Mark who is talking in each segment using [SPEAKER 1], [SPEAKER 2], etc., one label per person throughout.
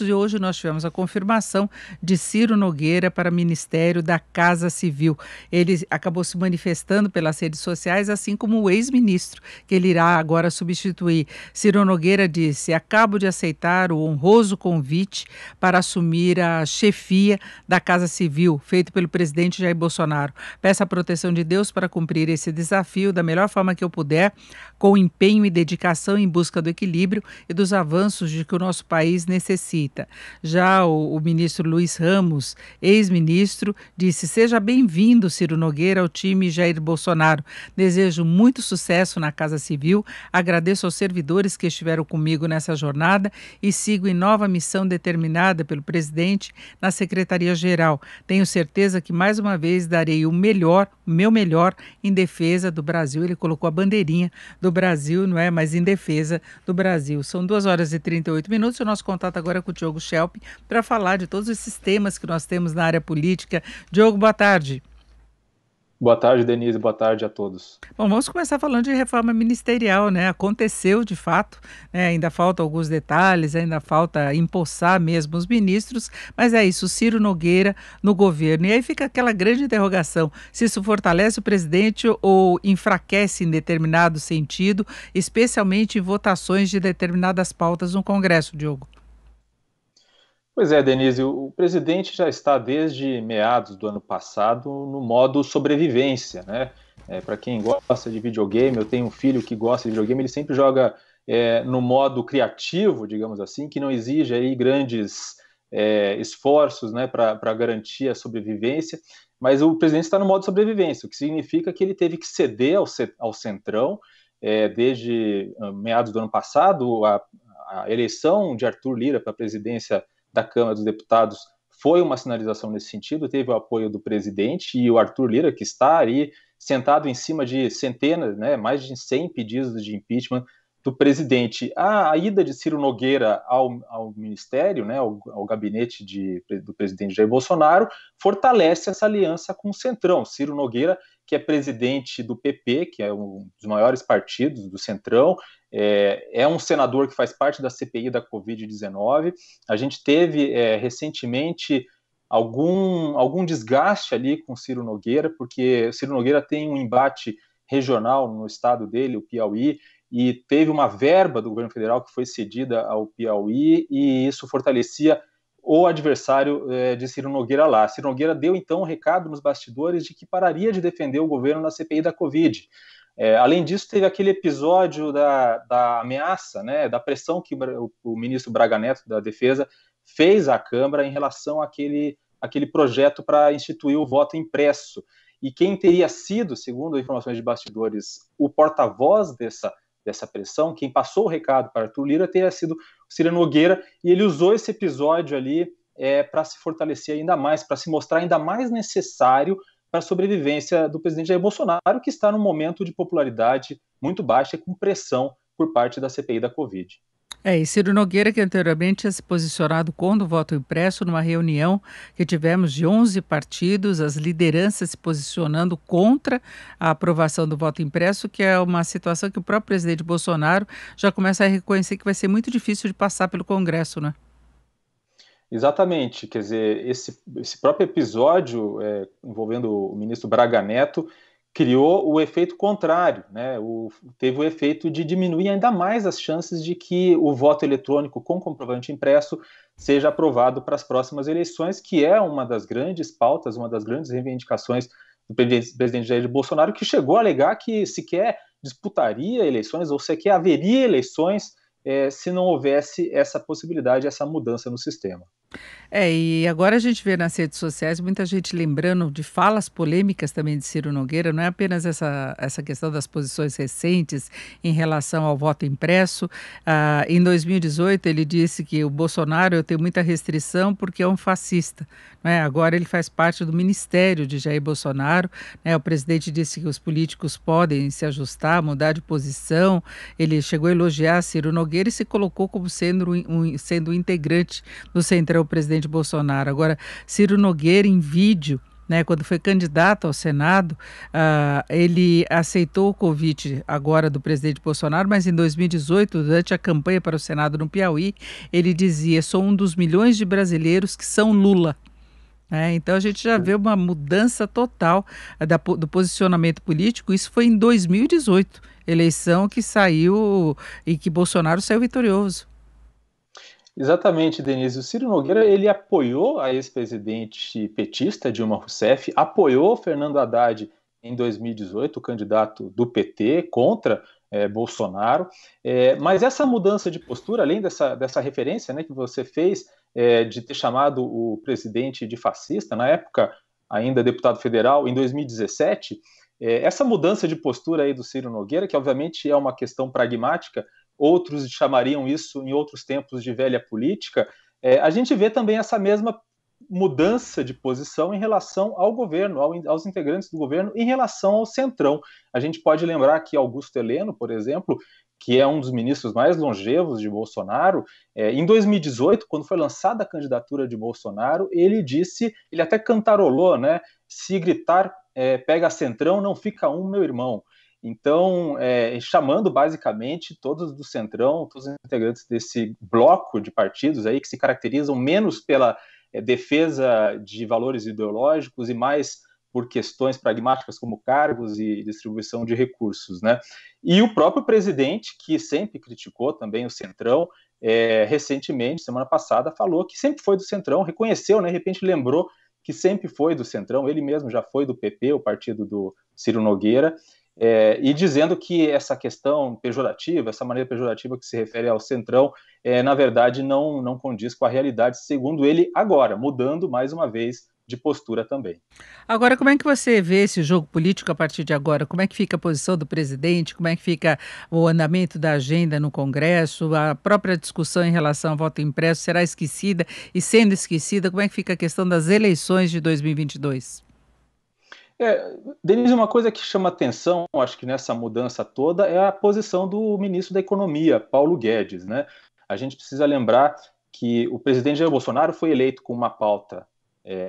[SPEAKER 1] E hoje nós tivemos a confirmação de Ciro Nogueira para o Ministério da Casa Civil. Ele acabou se manifestando pelas redes sociais, assim como o ex-ministro, que ele irá agora substituir. Ciro Nogueira disse: Acabo de aceitar o honroso convite para assumir a chefia da Casa Civil, feito pelo presidente Jair Bolsonaro. Peço a proteção de Deus para cumprir esse desafio da melhor forma que eu puder, com empenho e dedicação em busca do equilíbrio e dos avanços de que o nosso país necessita visita. Já o, o ministro Luiz Ramos, ex-ministro, disse: Seja bem-vindo, Ciro Nogueira, ao time Jair Bolsonaro. Desejo muito sucesso na Casa Civil, agradeço aos servidores que estiveram comigo nessa jornada e sigo em nova missão determinada pelo presidente na Secretaria-Geral. Tenho certeza que mais uma vez darei o melhor, o meu melhor, em defesa do Brasil. Ele colocou a bandeirinha do Brasil, não é? Mas em defesa do Brasil. São duas horas e 38 minutos. O nosso contato agora é com Diogo Schelp, para falar de todos esses temas que nós temos na área política. Diogo, boa tarde.
[SPEAKER 2] Boa tarde, Denise. Boa tarde a todos.
[SPEAKER 1] Bom, vamos começar falando de reforma ministerial, né? Aconteceu de fato, né? ainda falta alguns detalhes, ainda falta empossar mesmo os ministros, mas é isso, Ciro Nogueira no governo. E aí fica aquela grande interrogação: se isso fortalece o presidente ou enfraquece em determinado sentido, especialmente em votações de determinadas pautas no Congresso, Diogo.
[SPEAKER 2] Pois é, Denise, o presidente já está desde meados do ano passado no modo sobrevivência, né? É, Para quem gosta de videogame, eu tenho um filho que gosta de videogame, ele sempre joga é, no modo criativo, digamos assim, que não exige aí grandes é, esforços né, para garantir a sobrevivência, mas o presidente está no modo sobrevivência, o que significa que ele teve que ceder ao, ao Centrão é, desde ah, meados do ano passado, a, a eleição de Arthur Lira para a presidência da Câmara dos Deputados foi uma sinalização nesse sentido, teve o apoio do presidente e o Arthur Lira, que está ali sentado em cima de centenas, né, mais de 100 pedidos de impeachment do presidente. A, a ida de Ciro Nogueira ao, ao ministério, né, ao, ao gabinete de, do presidente Jair Bolsonaro, fortalece essa aliança com o Centrão. Ciro Nogueira, que é presidente do PP, que é um dos maiores partidos do Centrão, é, é um senador que faz parte da CPI da Covid-19. A gente teve é, recentemente algum, algum desgaste ali com Ciro Nogueira, porque Ciro Nogueira tem um embate regional no estado dele, o Piauí, e teve uma verba do governo federal que foi cedida ao Piauí, e isso fortalecia o adversário é, de Ciro Nogueira lá. Ciro Nogueira deu então um recado nos bastidores de que pararia de defender o governo na CPI da Covid. É, além disso, teve aquele episódio da, da ameaça, né, da pressão que o, o, ministro Braga Neto da Defesa fez à Câmara em relação àquele, àquele projeto para instituir o voto impresso. E quem teria sido, segundo informações de bastidores, o porta-voz dessa, dessa pressão, quem passou o recado para Arthur Lira, teria sido Ciro Nogueira, e ele usou esse episódio ali é, para se fortalecer ainda mais, para se mostrar ainda mais necessário para a sobrevivência do presidente Jair Bolsonaro, que está num momento de popularidade muito baixa e com pressão por parte da CPI da Covid.
[SPEAKER 1] É, e Ciro Nogueira, que anteriormente tinha se posicionado contra o voto impresso numa reunião que tivemos de 11 partidos, as lideranças se posicionando contra a aprovação do voto impresso, que é uma situação que o próprio presidente Bolsonaro já começa a reconhecer que vai ser muito difícil de passar pelo Congresso, né?
[SPEAKER 2] Exatamente, quer dizer, esse, esse próprio episódio é, envolvendo o ministro Braga Neto criou o efeito contrário, né? O, teve o efeito de diminuir ainda mais as chances de que o voto eletrônico com comprovante impresso seja aprovado para as próximas eleições, que é uma das grandes pautas, uma das grandes reivindicações do presidente Jair Bolsonaro, que chegou a alegar que sequer disputaria eleições ou sequer haveria eleições é, se não houvesse essa possibilidade, essa mudança no sistema.
[SPEAKER 1] É, e agora a gente vê nas redes sociais muita gente lembrando de falas polêmicas também de Ciro Nogueira, não é apenas essa, essa questão das posições recentes em relação ao voto impresso. Ah, em 2018, ele disse que o Bolsonaro eu tenho muita restrição porque é um fascista. é Agora ele faz parte do ministério de Jair Bolsonaro. Né? O presidente disse que os políticos podem se ajustar, mudar de posição. Ele chegou a elogiar Ciro Nogueira e se colocou como sendo um, sendo um integrante do Centrão o presidente Bolsonaro. Agora, Ciro Nogueira, em vídeo, né, quando foi candidato ao Senado, uh, ele aceitou o convite agora do presidente Bolsonaro, mas em 2018, durante a campanha para o Senado no Piauí, ele dizia: sou um dos milhões de brasileiros que são Lula. É, então a gente já vê uma mudança total ah, da, do posicionamento político. Isso foi em 2018, eleição que saiu e que Bolsonaro saiu vitorioso.
[SPEAKER 2] Exatamente, Denise. O Ciro Nogueira ele apoiou a ex-presidente petista Dilma Rousseff, apoiou Fernando Haddad em 2018, o candidato do PT contra é, Bolsonaro. É, mas essa mudança de postura, além dessa, dessa referência né, que você fez é, de ter chamado o presidente de fascista, na época ainda deputado federal, em 2017, essa mudança de postura aí do Ciro Nogueira, que obviamente é uma questão pragmática, outros chamariam isso em outros tempos de velha política, é, a gente vê também essa mesma mudança de posição em relação ao governo, ao, aos integrantes do governo, em relação ao centrão. A gente pode lembrar que Augusto Heleno, por exemplo, que é um dos ministros mais longevos de Bolsonaro, é, em 2018, quando foi lançada a candidatura de Bolsonaro, ele disse, ele até cantarolou, né? Se gritar é, pega centrão, não fica um, meu irmão. Então, é, chamando basicamente todos do Centrão, todos os integrantes desse bloco de partidos aí que se caracterizam menos pela é, defesa de valores ideológicos e mais por questões pragmáticas como cargos e distribuição de recursos, né? E o próprio presidente, que sempre criticou também o Centrão, é, recentemente, semana passada, falou que sempre foi do Centrão, reconheceu, né, de repente lembrou que sempre foi do Centrão, ele mesmo já foi do PP, o partido do Ciro Nogueira, é, e dizendo que essa questão pejorativa, essa maneira pejorativa que se refere ao Centrão, é, na verdade não, não condiz com a realidade, segundo ele, agora, mudando mais uma vez de postura também. Agora, como é que você
[SPEAKER 1] vê esse jogo político a partir de agora? Como é que fica a posição do presidente? Como é que fica o andamento da agenda no Congresso? A própria discussão em relação ao voto impresso será esquecida e, sendo esquecida, como é que fica a questão das eleições de 2022?
[SPEAKER 2] É, Denise, uma coisa que chama atenção, acho que nessa mudança toda, é a posição do ministro da Economia, Paulo Guedes. Né? A gente precisa lembrar que o presidente Jair Bolsonaro foi eleito com uma pauta é,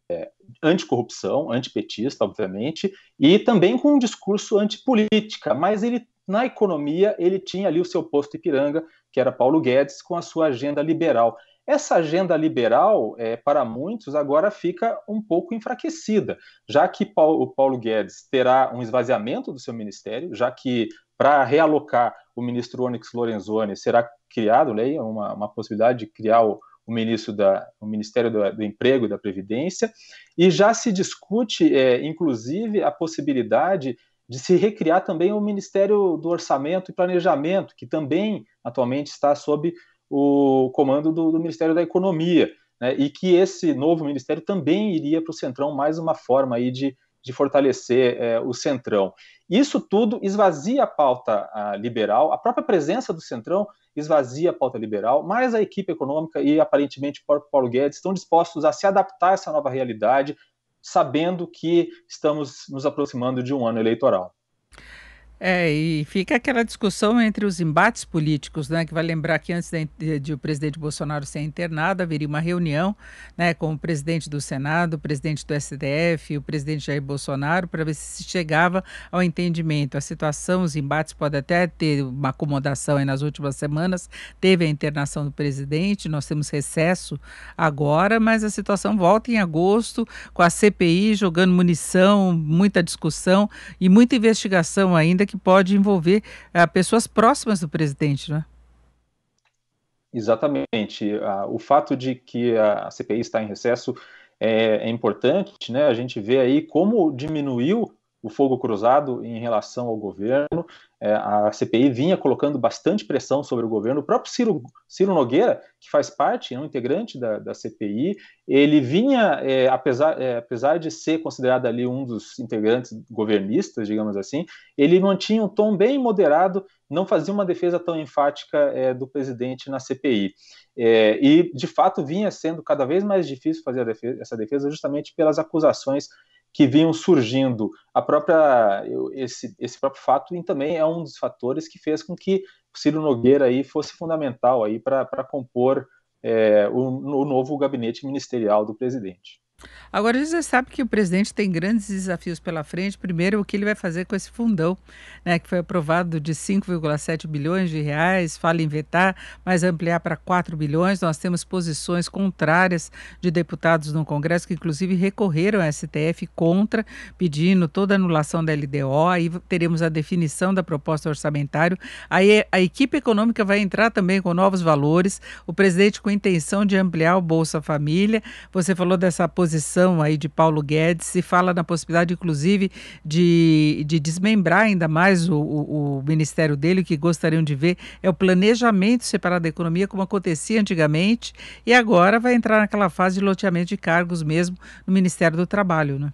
[SPEAKER 2] anticorrupção, antipetista, obviamente, e também com um discurso antipolítica, mas ele na economia ele tinha ali o seu posto Ipiranga, que era Paulo Guedes, com a sua agenda liberal. Essa agenda liberal, é, para muitos, agora fica um pouco enfraquecida, já que Paulo, o Paulo Guedes terá um esvaziamento do seu ministério, já que para realocar o ministro Onyx Lorenzoni será criado, lei uma, uma possibilidade de criar o, o ministro da o Ministério do, do, Emprego e da Previdência, e já se discute, é, inclusive, a possibilidade de se recriar também o Ministério do Orçamento e Planejamento, que também atualmente está sob o comando do, do Ministério da Economia, né, e que esse novo ministério também iria para o Centrão, mais uma forma aí de, de fortalecer é, o Centrão. Isso tudo esvazia a pauta a, liberal, a própria presença do Centrão esvazia a pauta liberal, mas a equipe econômica e aparentemente Paulo Guedes estão dispostos a se adaptar a essa nova realidade, sabendo que estamos nos aproximando de um ano eleitoral.
[SPEAKER 1] É, e fica aquela discussão entre os embates políticos, né? Que vai lembrar que antes de, de o presidente Bolsonaro ser internado, haveria uma reunião né, com o presidente do Senado, o presidente do STF, o presidente Jair Bolsonaro, para ver se chegava ao entendimento. A situação, os embates podem até ter uma acomodação aí nas últimas semanas. Teve a internação do presidente, nós temos recesso agora, mas a situação volta em agosto, com a CPI jogando munição, muita discussão e muita investigação ainda. Que que pode envolver uh, pessoas próximas do presidente, não é?
[SPEAKER 2] Exatamente. o fato de que a CPI está em recesso é, é importante, né? A gente vê aí como diminuiu o fogo cruzado em relação ao governo. É, a CPI vinha colocando bastante pressão sobre o governo. O próprio Ciro, Ciro Nogueira, que faz parte, é um integrante da, da CPI, ele vinha, é, apesar, é, apesar de ser considerado ali um dos integrantes governistas, digamos assim, ele mantinha um tom bem moderado, não fazia uma defesa tão enfática é, do presidente na CPI. É, e, de fato, vinha sendo cada vez mais difícil fazer defesa, essa defesa justamente pelas acusações que vinham surgindo. A própria esse, esse próprio fato também é um dos fatores que fez com que Ciro Nogueira aí fosse fundamental aí para compor é, o, o novo gabinete ministerial do presidente.
[SPEAKER 1] Agora, você sabe que o presidente tem grandes desafios pela frente. Primeiro, o que ele vai fazer com esse fundão, né, que foi aprovado de 5,7 bilhões de reais, fala em vetar, mas ampliar para 4 bilhões. Nós temos posições contrárias de deputados no Congresso, que inclusive recorreram à STF contra, pedindo toda a anulação da LDO. Aí teremos a definição da proposta orçamentária. Aí a equipe econômica vai entrar também com novos valores. O presidente com intenção de ampliar o Bolsa Família. Você falou dessa posição posição aí de Paulo Guedes, se fala na possibilidade, inclusive, de, de desmembrar ainda mais o, o, o ministério dele, o que gostariam de ver é o planejamento separado da economia, como acontecia antigamente, e agora vai entrar naquela fase de loteamento de cargos mesmo no Ministério do Trabalho, né?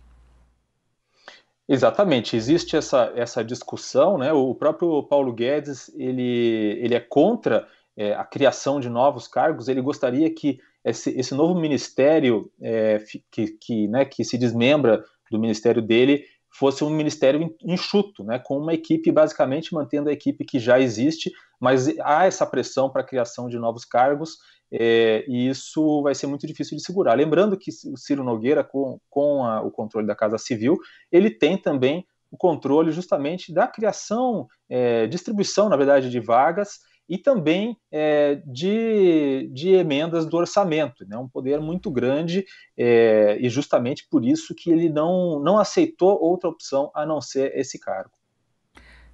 [SPEAKER 2] Exatamente, existe essa, essa discussão, né? O próprio Paulo Guedes, ele, ele é contra é, a criação de novos cargos, ele gostaria que esse, esse novo ministério é, que, que, né, que se desmembra do ministério dele fosse um ministério enxuto, né, com uma equipe basicamente mantendo a equipe que já existe, mas há essa pressão para a criação de novos cargos é, e isso vai ser muito difícil de segurar. Lembrando que o Ciro Nogueira, com, com a, o controle da Casa Civil, ele tem também o controle justamente da criação, é, distribuição, na verdade, de vagas e também é, de, de, emendas do orçamento, né? um poder muito grande, é, e justamente por isso que ele não, não aceitou outra opção a não ser esse cargo.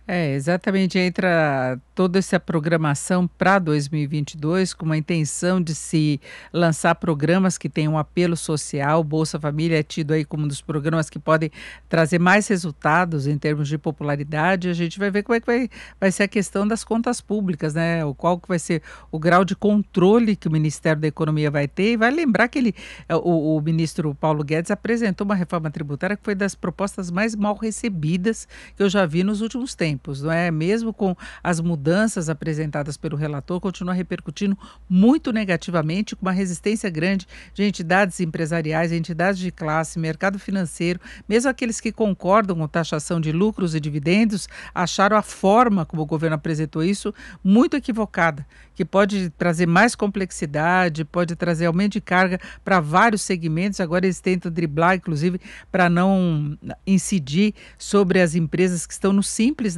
[SPEAKER 1] É, exatamente. Entra toda essa programação para 2022 com uma intenção de se lançar programas que tenham um apelo social. Bolsa Família é tido aí como um dos programas que podem trazer mais resultados em termos de popularidade. A gente vai ver como é que vai, vai ser a questão das contas públicas, né? O qual que vai ser o grau de controle que o Ministério da Economia vai ter. E vai lembrar que ele, é, o, o ministro Paulo Guedes apresentou uma reforma tributária que foi das propostas mais mal recebidas que eu já vi nos últimos tempos tempos, não é? Mesmo com as mudanças apresentadas pelo relator, continua repercutindo muito negativamente, com uma resistência grande de entidades empresariais, entidades de classe, mercado financeiro, mesmo aqueles que concordam com taxação de lucros e dividendos, acharam a forma como o governo apresentou isso muito equivocada, que pode trazer mais complexidade, pode trazer aumento de carga para vários segmentos. Agora eles tentam driblar, inclusive, para não incidir sobre as empresas que estão no simples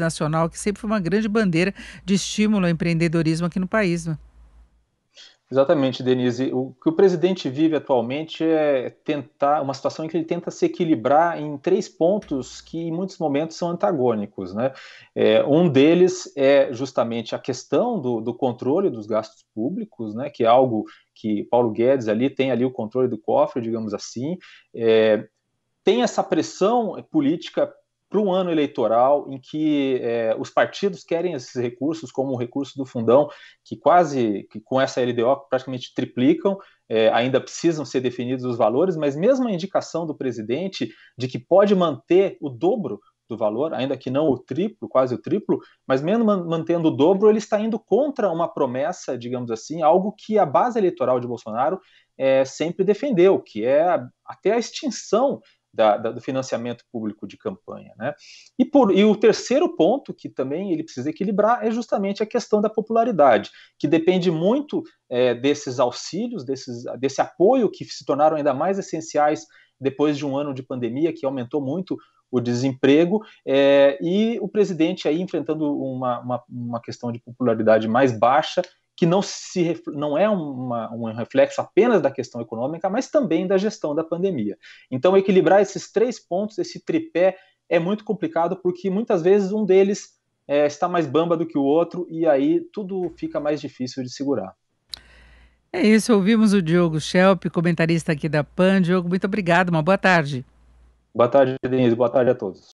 [SPEAKER 1] que sempre foi uma grande bandeira de estímulo ao empreendedorismo aqui no país. Né?
[SPEAKER 2] Exatamente, Denise. O que o presidente vive atualmente é tentar uma situação em que ele tenta se equilibrar em três pontos que, em muitos momentos, são antagônicos. Né? É, um deles é justamente a questão do, do controle dos gastos públicos, né? que é algo que Paulo Guedes ali tem ali o controle do cofre, digamos assim. É, tem essa pressão política para um ano eleitoral em que é, os partidos querem esses recursos, como o recurso do fundão, que quase que com essa LDO praticamente triplicam, é, ainda precisam ser definidos os valores, mas mesmo a indicação do presidente de que pode manter o dobro do valor, ainda que não o triplo, quase o triplo, mas mesmo mantendo o dobro, ele está indo contra uma promessa, digamos assim, algo que a base eleitoral de Bolsonaro é, sempre defendeu, que é até a extinção da, da, do financiamento público de campanha. Né? E, por, e o terceiro ponto que também ele precisa equilibrar é justamente a questão da popularidade, que depende muito é, desses auxílios, desses, desse apoio que se tornaram ainda mais essenciais depois de um ano de pandemia, que aumentou muito o desemprego, é, e o presidente aí enfrentando uma, uma, uma questão de popularidade mais baixa que não, se, não é uma, um reflexo apenas da questão econômica, mas também da gestão da pandemia. Então, equilibrar esses três pontos, esse tripé, é muito complicado, porque muitas vezes um deles é, está mais bamba do que o outro, e aí tudo fica mais difícil de segurar.
[SPEAKER 1] É isso, ouvimos o Diogo Schelp, comentarista aqui da PAN. Diogo, muito obrigado, uma boa tarde.
[SPEAKER 2] Boa tarde, Denise, boa tarde a todos.